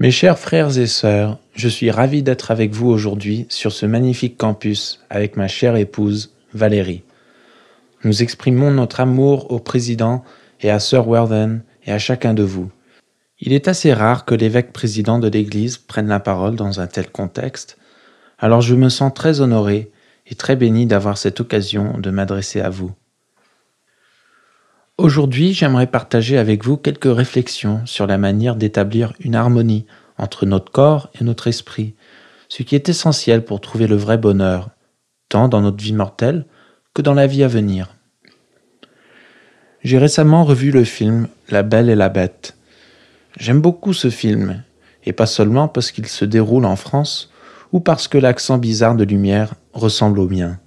Mes chers frères et sœurs, je suis ravi d'être avec vous aujourd'hui sur ce magnifique campus avec ma chère épouse Valérie. Nous exprimons notre amour au président et à Sir Weldon et à chacun de vous. Il est assez rare que l'évêque président de l'Église prenne la parole dans un tel contexte, alors je me sens très honoré et très béni d'avoir cette occasion de m'adresser à vous. Aujourd'hui, j'aimerais partager avec vous quelques réflexions sur la manière d'établir une harmonie entre notre corps et notre esprit, ce qui est essentiel pour trouver le vrai bonheur, tant dans notre vie mortelle que dans la vie à venir. J'ai récemment revu le film La Belle et la Bête. J'aime beaucoup ce film, et pas seulement parce qu'il se déroule en France ou parce que l'accent bizarre de lumière ressemble au mien.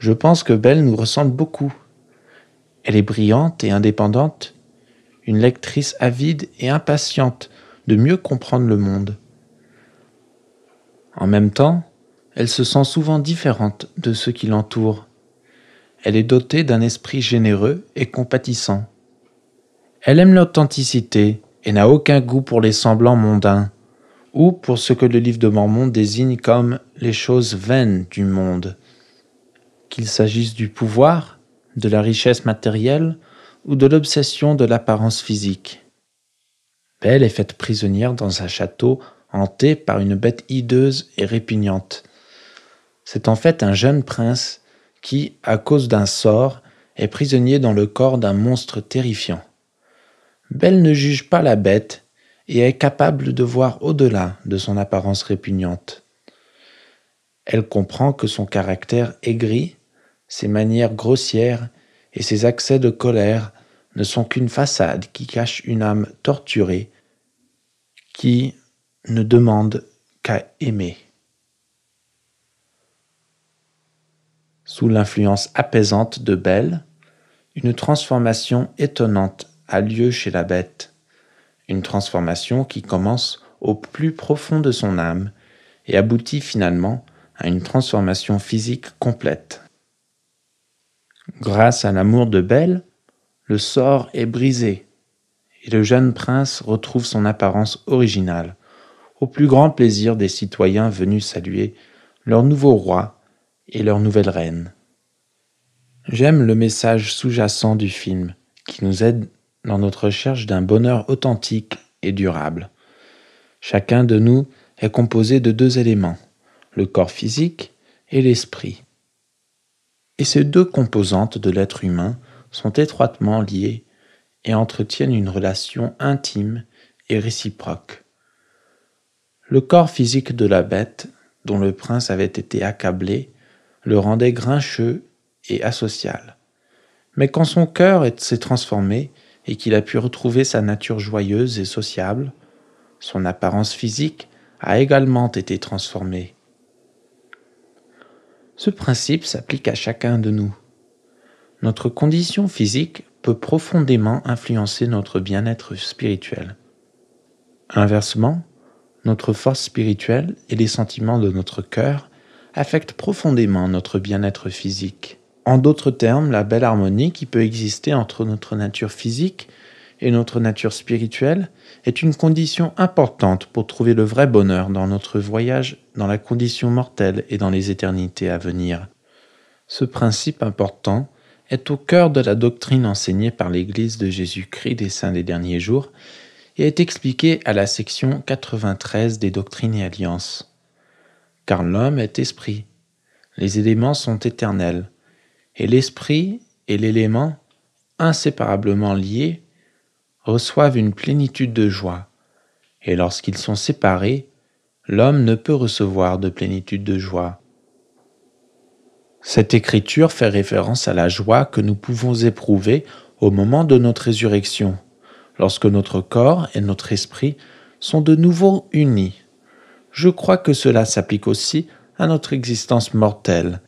Je pense que Belle nous ressemble beaucoup. Elle est brillante et indépendante, une lectrice avide et impatiente de mieux comprendre le monde. En même temps, elle se sent souvent différente de ceux qui l'entourent. Elle est dotée d'un esprit généreux et compatissant. Elle aime l'authenticité et n'a aucun goût pour les semblants mondains, ou pour ce que le livre de Mormon désigne comme les choses vaines du monde, qu'il s'agisse du pouvoir, de la richesse matérielle ou de l'obsession de l'apparence physique. Belle est faite prisonnière dans un château hanté par une bête hideuse et répugnante. C'est en fait un jeune prince qui, à cause d'un sort, est prisonnier dans le corps d'un monstre terrifiant. Belle ne juge pas la bête et est capable de voir au-delà de son apparence répugnante. Elle comprend que son caractère aigri ses manières grossières et ses accès de colère ne sont qu'une façade qui cache une âme torturée qui ne demande qu'à aimer. Sous l'influence apaisante de Belle, une transformation étonnante a lieu chez la bête, une transformation qui commence au plus profond de son âme et aboutit finalement à une transformation physique complète. Grâce à l'amour de Belle, le sort est brisé et le jeune prince retrouve son apparence originale, au plus grand plaisir des citoyens venus saluer leur nouveau roi et leur nouvelle reine. J'aime le message sous-jacent du film, qui nous aide dans notre recherche d'un bonheur authentique et durable. Chacun de nous est composé de deux éléments, le corps physique et l'esprit. Et ces deux composantes de l'être humain sont étroitement liées et entretiennent une relation intime et réciproque. Le corps physique de la bête, dont le prince avait été accablé, le rendait grincheux et asocial. Mais quand son cœur s'est transformé et qu'il a pu retrouver sa nature joyeuse et sociable, son apparence physique a également été transformée ce principe s'applique à chacun de nous. Notre condition physique peut profondément influencer notre bien-être spirituel. Inversement, notre force spirituelle et les sentiments de notre cœur affectent profondément notre bien-être physique. En d'autres termes, la belle harmonie qui peut exister entre notre nature physique et notre nature spirituelle est une condition importante pour trouver le vrai bonheur dans notre voyage dans la condition mortelle et dans les éternités à venir. Ce principe important est au cœur de la doctrine enseignée par l'Église de Jésus-Christ des saints des derniers jours et est expliqué à la section 93 des Doctrines et Alliances. Car l'homme est esprit, les éléments sont éternels, et l'esprit et l'élément, inséparablement liés, reçoivent une plénitude de joie, et lorsqu'ils sont séparés, l'homme ne peut recevoir de plénitude de joie. Cette écriture fait référence à la joie que nous pouvons éprouver au moment de notre résurrection, lorsque notre corps et notre esprit sont de nouveau unis. Je crois que cela s'applique aussi à notre existence mortelle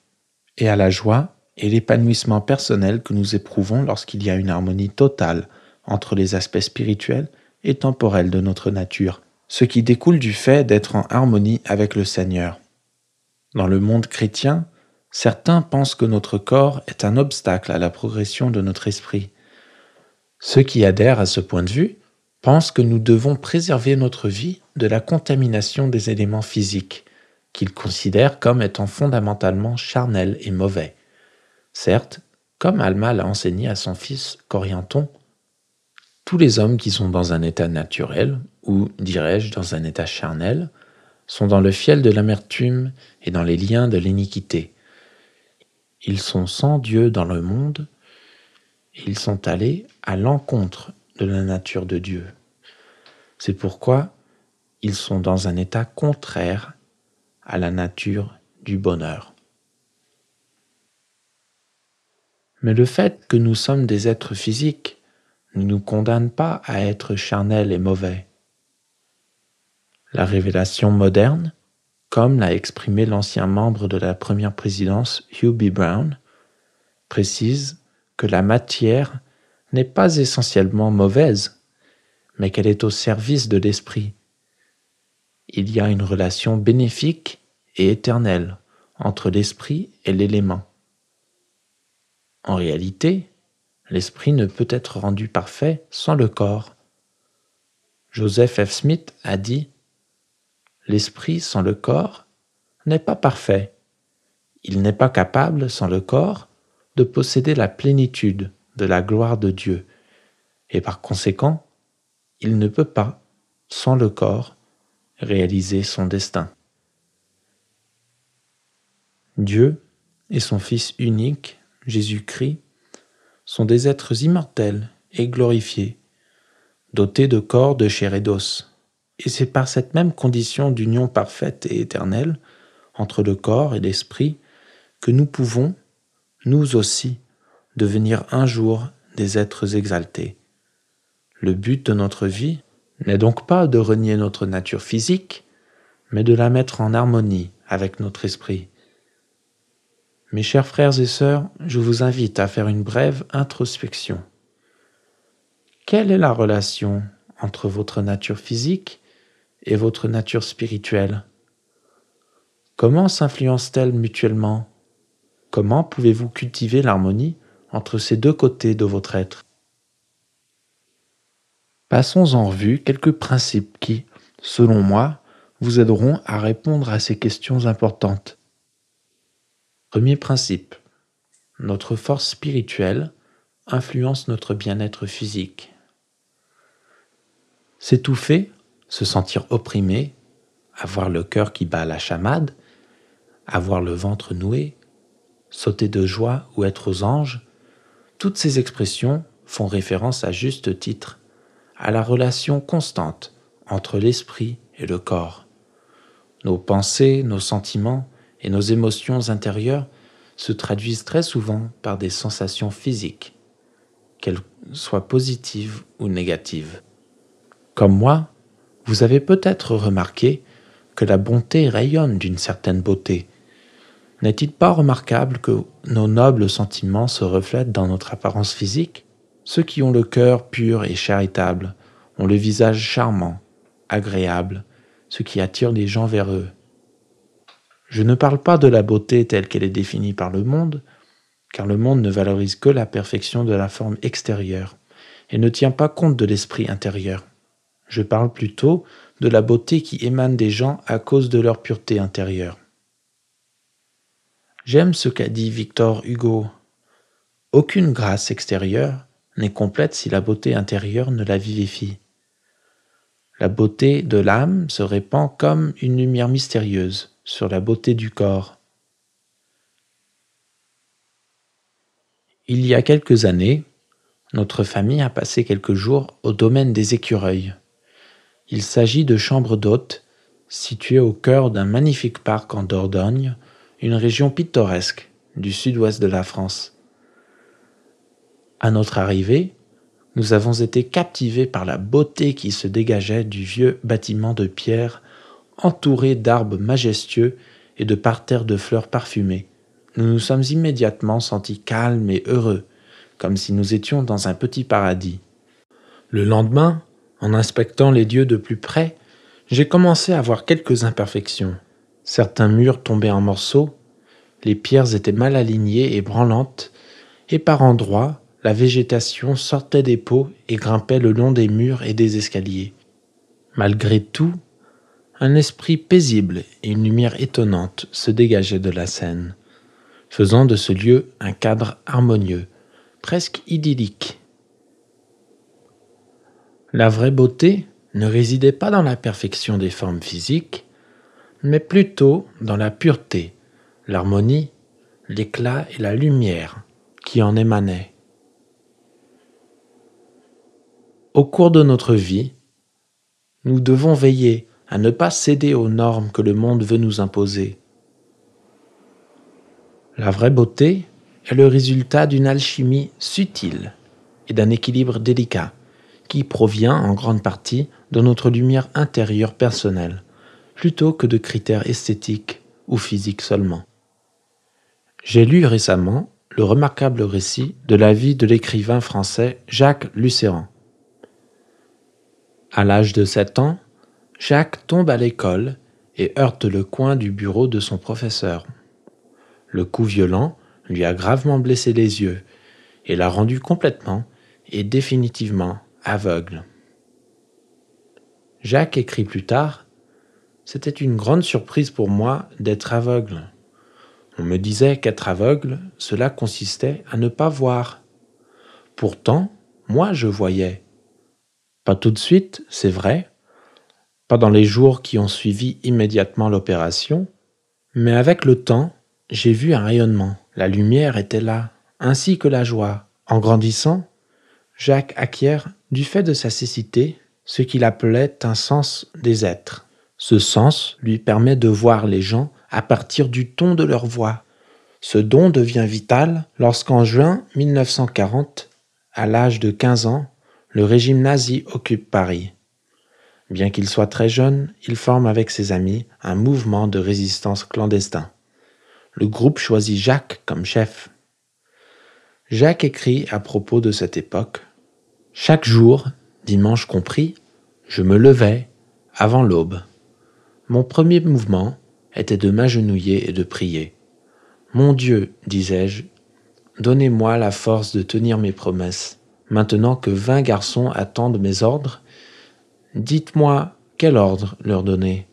et à la joie et l'épanouissement personnel que nous éprouvons lorsqu'il y a une harmonie totale entre les aspects spirituels et temporels de notre nature, ce qui découle du fait d'être en harmonie avec le Seigneur. Dans le monde chrétien, certains pensent que notre corps est un obstacle à la progression de notre esprit. Ceux qui adhèrent à ce point de vue pensent que nous devons préserver notre vie de la contamination des éléments physiques, qu'ils considèrent comme étant fondamentalement charnels et mauvais. Certes, comme Alma l'a enseigné à son fils Corianton, tous les hommes qui sont dans un état naturel, ou dirais-je dans un état charnel, sont dans le fiel de l'amertume et dans les liens de l'iniquité. Ils sont sans Dieu dans le monde, et ils sont allés à l'encontre de la nature de Dieu. C'est pourquoi ils sont dans un état contraire à la nature du bonheur. Mais le fait que nous sommes des êtres physiques ne nous condamne pas à être charnels et mauvais. La révélation moderne, comme l'a exprimé l'ancien membre de la première présidence Hugh B. Brown, précise que la matière n'est pas essentiellement mauvaise, mais qu'elle est au service de l'esprit. Il y a une relation bénéfique et éternelle entre l'esprit et l'élément. En réalité, l'esprit ne peut être rendu parfait sans le corps. Joseph F. Smith a dit L'esprit sans le corps n'est pas parfait. Il n'est pas capable sans le corps de posséder la plénitude de la gloire de Dieu, et par conséquent, il ne peut pas, sans le corps, réaliser son destin. Dieu et son Fils unique, Jésus-Christ, sont des êtres immortels et glorifiés, dotés de corps de chair et d'os. Et c'est par cette même condition d'union parfaite et éternelle entre le corps et l'esprit que nous pouvons, nous aussi, devenir un jour des êtres exaltés. Le but de notre vie n'est donc pas de renier notre nature physique, mais de la mettre en harmonie avec notre esprit. Mes chers frères et sœurs, je vous invite à faire une brève introspection. Quelle est la relation entre votre nature physique et votre nature spirituelle Comment s'influencent-elles mutuellement Comment pouvez-vous cultiver l'harmonie entre ces deux côtés de votre être Passons en revue quelques principes qui, selon moi, vous aideront à répondre à ces questions importantes Premier principe. Notre force spirituelle influence notre bien-être physique. S'étouffer, se sentir opprimé, avoir le cœur qui bat à la chamade, avoir le ventre noué, sauter de joie ou être aux anges, toutes ces expressions font référence à juste titre à la relation constante entre l'esprit et le corps. Nos pensées, nos sentiments et nos émotions intérieures se traduisent très souvent par des sensations physiques, qu'elles soient positives ou négatives. Comme moi, vous avez peut-être remarqué que la bonté rayonne d'une certaine beauté. N'est-il pas remarquable que nos nobles sentiments se reflètent dans notre apparence physique Ceux qui ont le cœur pur et charitable ont le visage charmant, agréable, ce qui attire les gens vers eux. Je ne parle pas de la beauté telle qu'elle est définie par le monde, car le monde ne valorise que la perfection de la forme extérieure et ne tient pas compte de l'esprit intérieur. Je parle plutôt de la beauté qui émane des gens à cause de leur pureté intérieure. J'aime ce qu'a dit Victor Hugo. Aucune grâce extérieure n'est complète si la beauté intérieure ne la vivifie. La beauté de l'âme se répand comme une lumière mystérieuse, sur la beauté du corps. Il y a quelques années, notre famille a passé quelques jours au domaine des écureuils. Il s'agit de chambres d'hôtes situées au cœur d'un magnifique parc en Dordogne, une région pittoresque du sud-ouest de la France. À notre arrivée, nous avons été captivés par la beauté qui se dégageait du vieux bâtiment de pierre entourés d'arbres majestueux et de parterres de fleurs parfumées, nous nous sommes immédiatement sentis calmes et heureux, comme si nous étions dans un petit paradis. Le lendemain, en inspectant les lieux de plus près, j'ai commencé à voir quelques imperfections. Certains murs tombaient en morceaux, les pierres étaient mal alignées et branlantes, et par endroits, la végétation sortait des pots et grimpait le long des murs et des escaliers. Malgré tout, un esprit paisible et une lumière étonnante se dégageaient de la scène, faisant de ce lieu un cadre harmonieux, presque idyllique. La vraie beauté ne résidait pas dans la perfection des formes physiques, mais plutôt dans la pureté, l'harmonie, l'éclat et la lumière qui en émanaient. Au cours de notre vie, nous devons veiller à ne pas céder aux normes que le monde veut nous imposer. La vraie beauté est le résultat d'une alchimie subtile et d'un équilibre délicat, qui provient en grande partie de notre lumière intérieure personnelle, plutôt que de critères esthétiques ou physiques seulement. J'ai lu récemment le remarquable récit de la vie de l'écrivain français Jacques Lucéran. À l'âge de 7 ans, Jacques tombe à l'école et heurte le coin du bureau de son professeur. Le coup violent lui a gravement blessé les yeux et l'a rendu complètement et définitivement aveugle. Jacques écrit plus tard C'était une grande surprise pour moi d'être aveugle. On me disait qu'être aveugle, cela consistait à ne pas voir. Pourtant, moi je voyais. Pas tout de suite, c'est vrai, dans les jours qui ont suivi immédiatement l'opération, mais avec le temps, j'ai vu un rayonnement. La lumière était là, ainsi que la joie. En grandissant, Jacques acquiert, du fait de sa cécité, ce qu'il appelait un sens des êtres. Ce sens lui permet de voir les gens à partir du ton de leur voix. Ce don devient vital lorsqu'en juin 1940, à l'âge de 15 ans, le régime nazi occupe Paris. Bien qu'il soit très jeune, il forme avec ses amis un mouvement de résistance clandestin. Le groupe choisit Jacques comme chef. Jacques écrit à propos de cette époque Chaque jour, dimanche compris, je me levais avant l'aube. Mon premier mouvement était de m'agenouiller et de prier. Mon Dieu, disais-je, donnez-moi la force de tenir mes promesses, maintenant que vingt garçons attendent mes ordres Dites-moi quel ordre leur donner.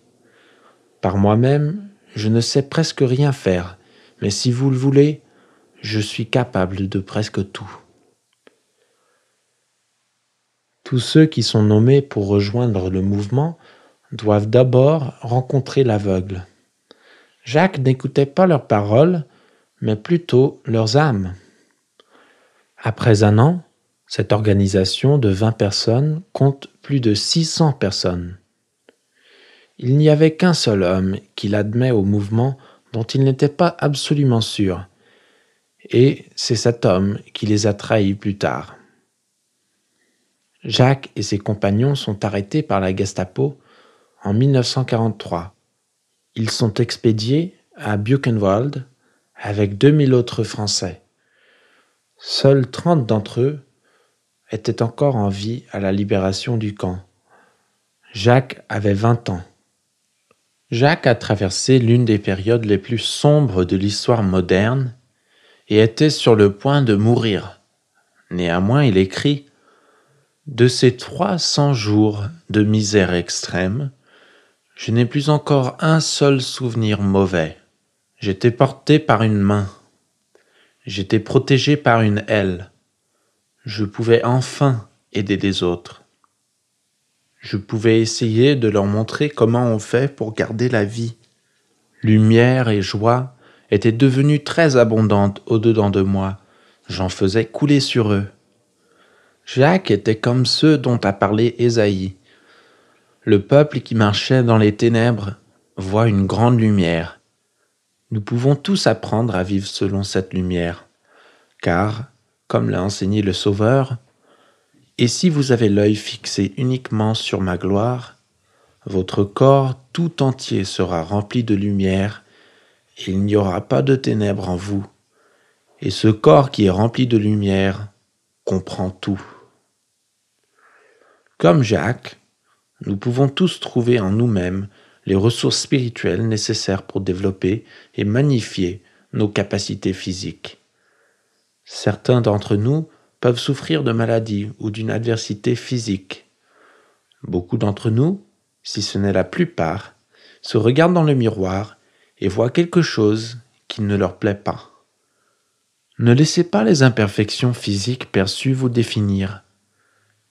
Par moi-même, je ne sais presque rien faire, mais si vous le voulez, je suis capable de presque tout. Tous ceux qui sont nommés pour rejoindre le mouvement doivent d'abord rencontrer l'aveugle. Jacques n'écoutait pas leurs paroles, mais plutôt leurs âmes. Après un an, cette organisation de 20 personnes compte plus de 600 personnes. Il n'y avait qu'un seul homme qui l'admet au mouvement dont il n'était pas absolument sûr, et c'est cet homme qui les a trahis plus tard. Jacques et ses compagnons sont arrêtés par la Gestapo en 1943. Ils sont expédiés à Buchenwald avec 2000 autres Français. Seuls 30 d'entre eux était encore en vie à la libération du camp. Jacques avait 20 ans. Jacques a traversé l'une des périodes les plus sombres de l'histoire moderne et était sur le point de mourir. Néanmoins, il écrit De ces 300 jours de misère extrême, je n'ai plus encore un seul souvenir mauvais. J'étais porté par une main. J'étais protégé par une aile je pouvais enfin aider les autres. Je pouvais essayer de leur montrer comment on fait pour garder la vie. Lumière et joie étaient devenues très abondantes au-dedans de moi. J'en faisais couler sur eux. Jacques était comme ceux dont a parlé Ésaïe. Le peuple qui marchait dans les ténèbres voit une grande lumière. Nous pouvons tous apprendre à vivre selon cette lumière, car comme l'a enseigné le Sauveur, et si vous avez l'œil fixé uniquement sur ma gloire, votre corps tout entier sera rempli de lumière, et il n'y aura pas de ténèbres en vous, et ce corps qui est rempli de lumière comprend tout. Comme Jacques, nous pouvons tous trouver en nous-mêmes les ressources spirituelles nécessaires pour développer et magnifier nos capacités physiques. Certains d'entre nous peuvent souffrir de maladies ou d'une adversité physique. Beaucoup d'entre nous, si ce n'est la plupart, se regardent dans le miroir et voient quelque chose qui ne leur plaît pas. Ne laissez pas les imperfections physiques perçues vous définir.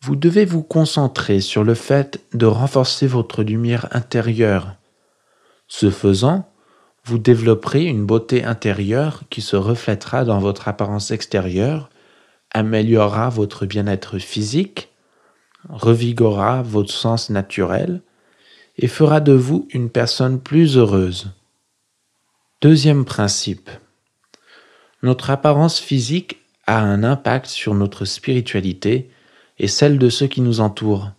Vous devez vous concentrer sur le fait de renforcer votre lumière intérieure. Ce faisant, vous développerez une beauté intérieure qui se reflètera dans votre apparence extérieure, améliorera votre bien-être physique, revigora votre sens naturel et fera de vous une personne plus heureuse. Deuxième principe. Notre apparence physique a un impact sur notre spiritualité et celle de ceux qui nous entourent.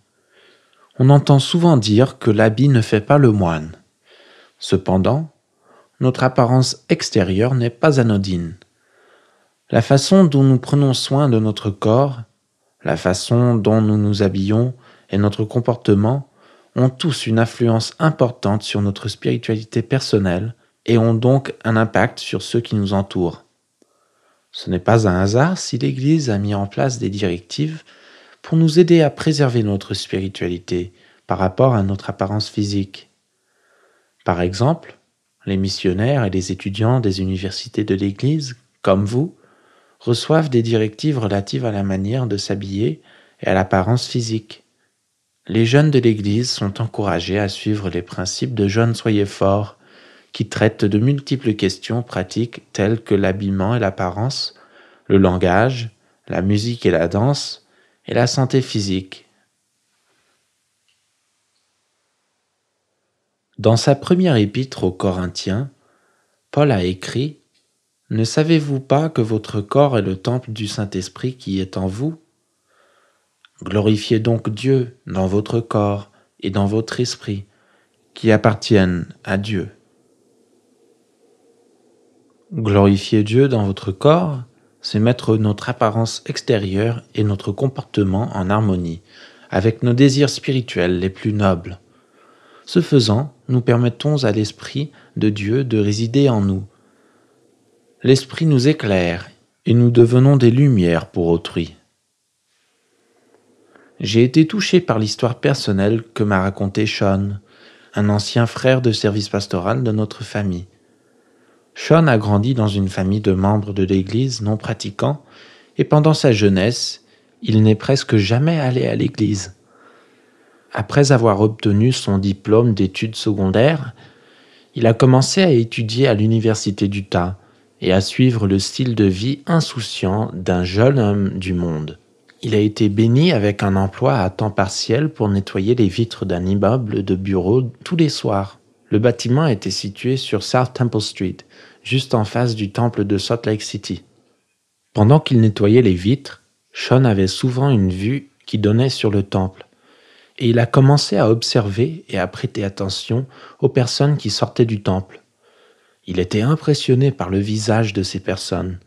On entend souvent dire que l'habit ne fait pas le moine. Cependant, notre apparence extérieure n'est pas anodine. La façon dont nous prenons soin de notre corps, la façon dont nous nous habillons et notre comportement ont tous une influence importante sur notre spiritualité personnelle et ont donc un impact sur ceux qui nous entourent. Ce n'est pas un hasard si l'Église a mis en place des directives pour nous aider à préserver notre spiritualité par rapport à notre apparence physique. Par exemple, les missionnaires et les étudiants des universités de l'Église, comme vous, reçoivent des directives relatives à la manière de s'habiller et à l'apparence physique. Les jeunes de l'Église sont encouragés à suivre les principes de Jeunes soyez forts, qui traitent de multiples questions pratiques telles que l'habillement et l'apparence, le langage, la musique et la danse, et la santé physique, Dans sa première épître aux Corinthiens, Paul a écrit Ne savez-vous pas que votre corps est le temple du Saint-Esprit qui est en vous Glorifiez donc Dieu dans votre corps et dans votre esprit, qui appartiennent à Dieu. Glorifier Dieu dans votre corps, c'est mettre notre apparence extérieure et notre comportement en harmonie avec nos désirs spirituels les plus nobles. Ce faisant, nous permettons à l'Esprit de Dieu de résider en nous. L'Esprit nous éclaire et nous devenons des lumières pour autrui. J'ai été touché par l'histoire personnelle que m'a raconté Sean, un ancien frère de service pastoral de notre famille. Sean a grandi dans une famille de membres de l'Église non pratiquants et pendant sa jeunesse, il n'est presque jamais allé à l'Église après avoir obtenu son diplôme d'études secondaires, il a commencé à étudier à l'université d'Utah et à suivre le style de vie insouciant d'un jeune homme du monde. Il a été béni avec un emploi à temps partiel pour nettoyer les vitres d'un immeuble de bureaux tous les soirs. Le bâtiment était situé sur South Temple Street, juste en face du temple de Salt Lake City. Pendant qu'il nettoyait les vitres, Sean avait souvent une vue qui donnait sur le temple et il a commencé à observer et à prêter attention aux personnes qui sortaient du temple. Il était impressionné par le visage de ces personnes.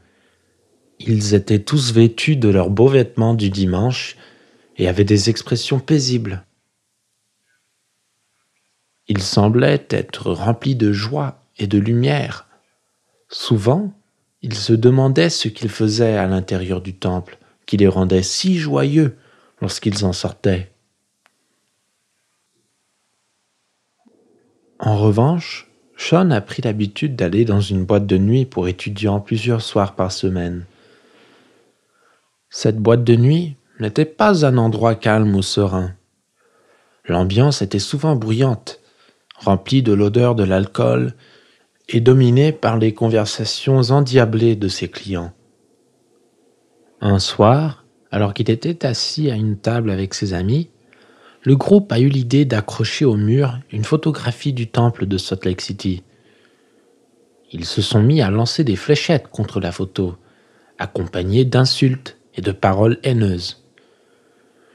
Ils étaient tous vêtus de leurs beaux vêtements du dimanche et avaient des expressions paisibles. Ils semblaient être remplis de joie et de lumière. Souvent, ils se demandaient ce qu'ils faisaient à l'intérieur du temple, qui les rendait si joyeux lorsqu'ils en sortaient. En revanche, Sean a pris l'habitude d'aller dans une boîte de nuit pour étudiants plusieurs soirs par semaine. Cette boîte de nuit n'était pas un endroit calme ou serein. L'ambiance était souvent bruyante, remplie de l'odeur de l'alcool et dominée par les conversations endiablées de ses clients. Un soir, alors qu'il était assis à une table avec ses amis, le groupe a eu l'idée d'accrocher au mur une photographie du temple de Salt Lake City. Ils se sont mis à lancer des fléchettes contre la photo, accompagnées d'insultes et de paroles haineuses.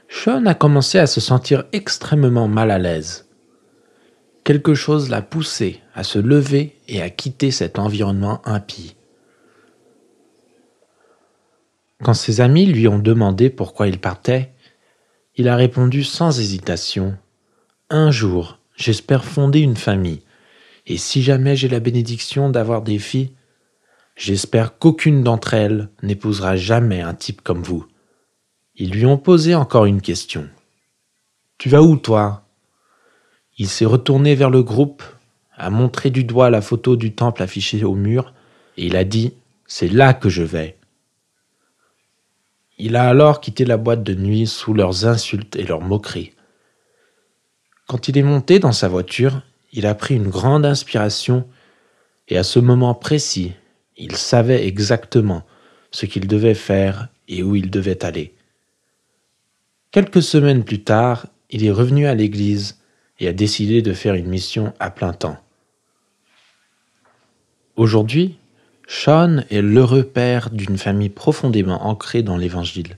Sean a commencé à se sentir extrêmement mal à l'aise. Quelque chose l'a poussé à se lever et à quitter cet environnement impie. Quand ses amis lui ont demandé pourquoi il partait, il a répondu sans hésitation Un jour, j'espère fonder une famille, et si jamais j'ai la bénédiction d'avoir des filles, j'espère qu'aucune d'entre elles n'épousera jamais un type comme vous. Ils lui ont posé encore une question. Tu vas où, toi Il s'est retourné vers le groupe, a montré du doigt la photo du temple affichée au mur, et il a dit C'est là que je vais. Il a alors quitté la boîte de nuit sous leurs insultes et leurs moqueries. Quand il est monté dans sa voiture, il a pris une grande inspiration et à ce moment précis, il savait exactement ce qu'il devait faire et où il devait aller. Quelques semaines plus tard, il est revenu à l'église et a décidé de faire une mission à plein temps. Aujourd'hui, Sean est l'heureux père d'une famille profondément ancrée dans l'Évangile.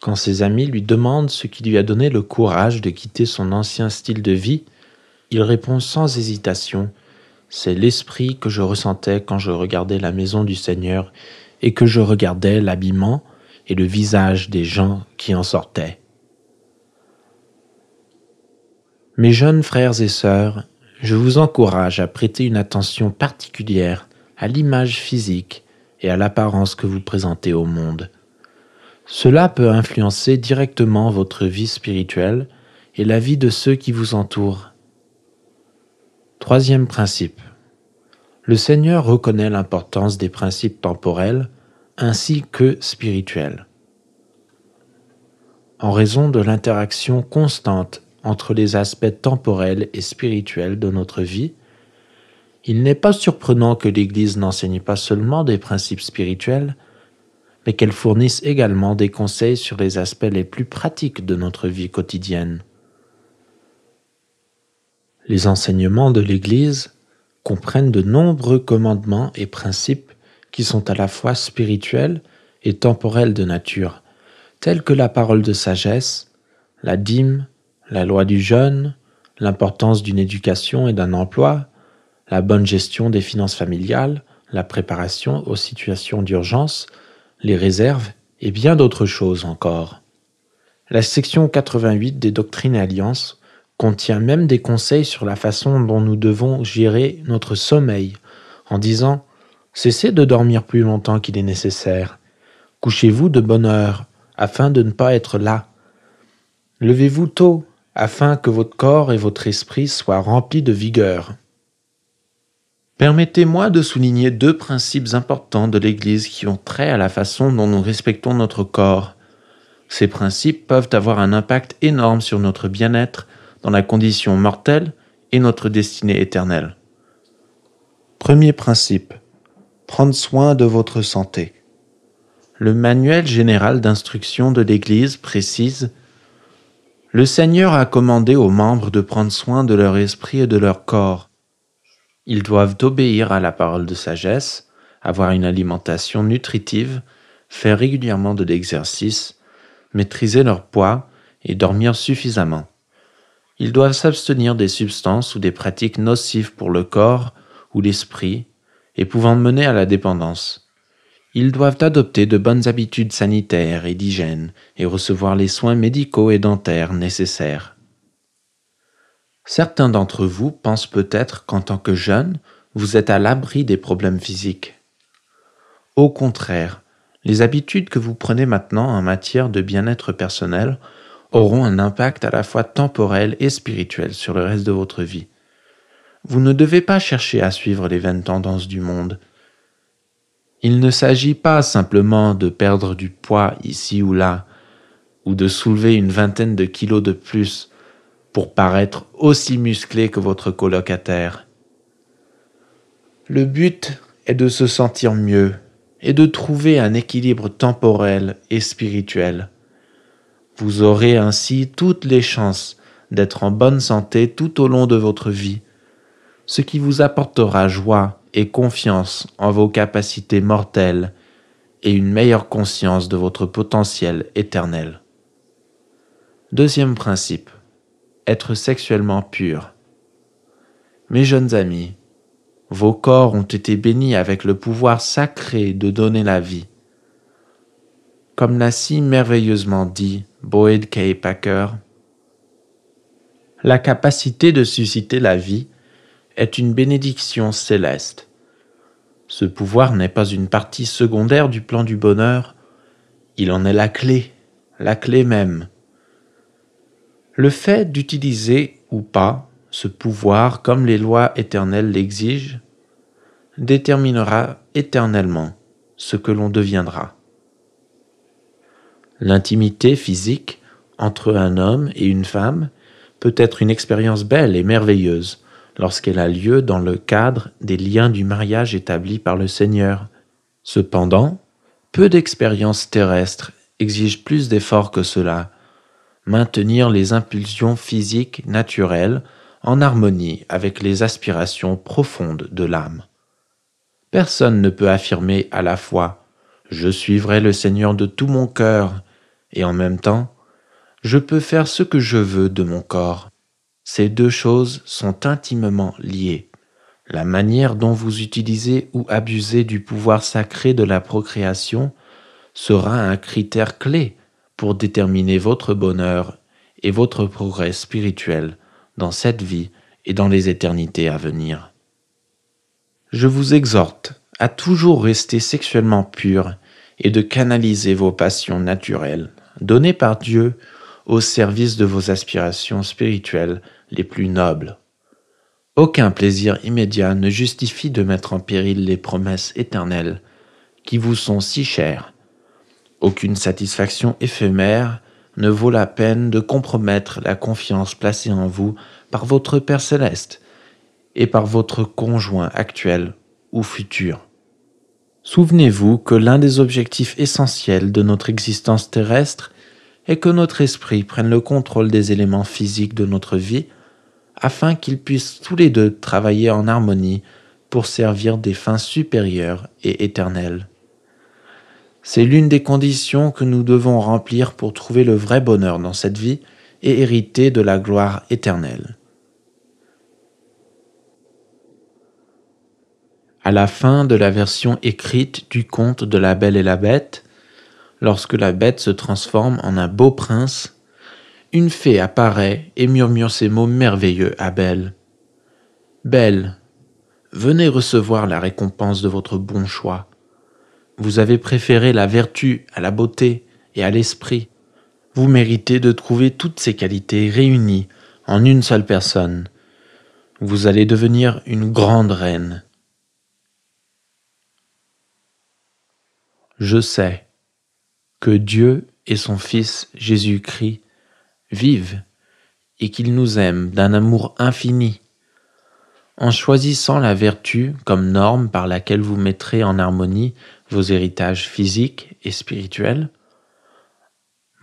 Quand ses amis lui demandent ce qui lui a donné le courage de quitter son ancien style de vie, il répond sans hésitation C'est l'esprit que je ressentais quand je regardais la maison du Seigneur et que je regardais l'habillement et le visage des gens qui en sortaient. Mes jeunes frères et sœurs, je vous encourage à prêter une attention particulière à l'image physique et à l'apparence que vous présentez au monde. Cela peut influencer directement votre vie spirituelle et la vie de ceux qui vous entourent. Troisième principe. Le Seigneur reconnaît l'importance des principes temporels ainsi que spirituels. En raison de l'interaction constante entre les aspects temporels et spirituels de notre vie, il n'est pas surprenant que l'Église n'enseigne pas seulement des principes spirituels, mais qu'elle fournisse également des conseils sur les aspects les plus pratiques de notre vie quotidienne. Les enseignements de l'Église comprennent de nombreux commandements et principes qui sont à la fois spirituels et temporels de nature, tels que la parole de sagesse, la dîme, la loi du jeûne, l'importance d'une éducation et d'un emploi, la bonne gestion des finances familiales, la préparation aux situations d'urgence, les réserves et bien d'autres choses encore. La section 88 des Doctrines et Alliances contient même des conseils sur la façon dont nous devons gérer notre sommeil, en disant Cessez de dormir plus longtemps qu'il est nécessaire. Couchez-vous de bonne heure, afin de ne pas être là. Levez-vous tôt, afin que votre corps et votre esprit soient remplis de vigueur. Permettez-moi de souligner deux principes importants de l'Église qui ont trait à la façon dont nous respectons notre corps. Ces principes peuvent avoir un impact énorme sur notre bien-être dans la condition mortelle et notre destinée éternelle. Premier principe. Prendre soin de votre santé. Le manuel général d'instruction de l'Église précise Le Seigneur a commandé aux membres de prendre soin de leur esprit et de leur corps ils doivent obéir à la parole de sagesse, avoir une alimentation nutritive, faire régulièrement de l'exercice, maîtriser leur poids et dormir suffisamment. Ils doivent s'abstenir des substances ou des pratiques nocives pour le corps ou l'esprit et pouvant mener à la dépendance. Ils doivent adopter de bonnes habitudes sanitaires et d'hygiène et recevoir les soins médicaux et dentaires nécessaires. Certains d'entre vous pensent peut-être qu'en tant que jeune, vous êtes à l'abri des problèmes physiques. Au contraire, les habitudes que vous prenez maintenant en matière de bien-être personnel auront un impact à la fois temporel et spirituel sur le reste de votre vie. Vous ne devez pas chercher à suivre les vaines tendances du monde. Il ne s'agit pas simplement de perdre du poids ici ou là, ou de soulever une vingtaine de kilos de plus pour paraître aussi musclé que votre colocataire. Le but est de se sentir mieux et de trouver un équilibre temporel et spirituel. Vous aurez ainsi toutes les chances d'être en bonne santé tout au long de votre vie, ce qui vous apportera joie et confiance en vos capacités mortelles et une meilleure conscience de votre potentiel éternel. Deuxième principe être sexuellement pur. Mes jeunes amis, vos corps ont été bénis avec le pouvoir sacré de donner la vie. Comme l'a si merveilleusement dit Boyd K. Packer, la capacité de susciter la vie est une bénédiction céleste. Ce pouvoir n'est pas une partie secondaire du plan du bonheur, il en est la clé, la clé même. Le fait d'utiliser ou pas ce pouvoir comme les lois éternelles l'exigent déterminera éternellement ce que l'on deviendra. L'intimité physique entre un homme et une femme peut être une expérience belle et merveilleuse lorsqu'elle a lieu dans le cadre des liens du mariage établis par le Seigneur. Cependant, peu d'expériences terrestres exigent plus d'efforts que cela maintenir les impulsions physiques naturelles en harmonie avec les aspirations profondes de l'âme. Personne ne peut affirmer à la fois Je suivrai le Seigneur de tout mon cœur et en même temps Je peux faire ce que je veux de mon corps. Ces deux choses sont intimement liées. La manière dont vous utilisez ou abusez du pouvoir sacré de la procréation sera un critère clé pour déterminer votre bonheur et votre progrès spirituel dans cette vie et dans les éternités à venir. Je vous exhorte à toujours rester sexuellement pur et de canaliser vos passions naturelles données par Dieu au service de vos aspirations spirituelles les plus nobles. Aucun plaisir immédiat ne justifie de mettre en péril les promesses éternelles qui vous sont si chères aucune satisfaction éphémère ne vaut la peine de compromettre la confiance placée en vous par votre Père céleste et par votre conjoint actuel ou futur. Souvenez-vous que l'un des objectifs essentiels de notre existence terrestre est que notre esprit prenne le contrôle des éléments physiques de notre vie afin qu'ils puissent tous les deux travailler en harmonie pour servir des fins supérieures et éternelles. C'est l'une des conditions que nous devons remplir pour trouver le vrai bonheur dans cette vie et hériter de la gloire éternelle. À la fin de la version écrite du conte de la Belle et la Bête, lorsque la bête se transforme en un beau prince, une fée apparaît et murmure ces mots merveilleux à Belle. Belle, venez recevoir la récompense de votre bon choix vous avez préféré la vertu à la beauté et à l'esprit, vous méritez de trouver toutes ces qualités réunies en une seule personne. Vous allez devenir une grande reine. Je sais que Dieu et son Fils Jésus-Christ vivent et qu'il nous aiment d'un amour infini. En choisissant la vertu comme norme par laquelle vous mettrez en harmonie vos héritages physiques et spirituels,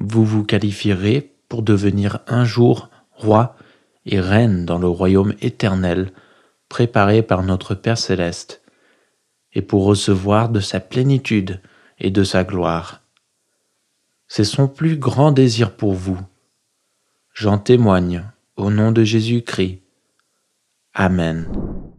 vous vous qualifierez pour devenir un jour roi et reine dans le royaume éternel préparé par notre Père céleste, et pour recevoir de sa plénitude et de sa gloire. C'est son plus grand désir pour vous. J'en témoigne au nom de Jésus-Christ. Amen.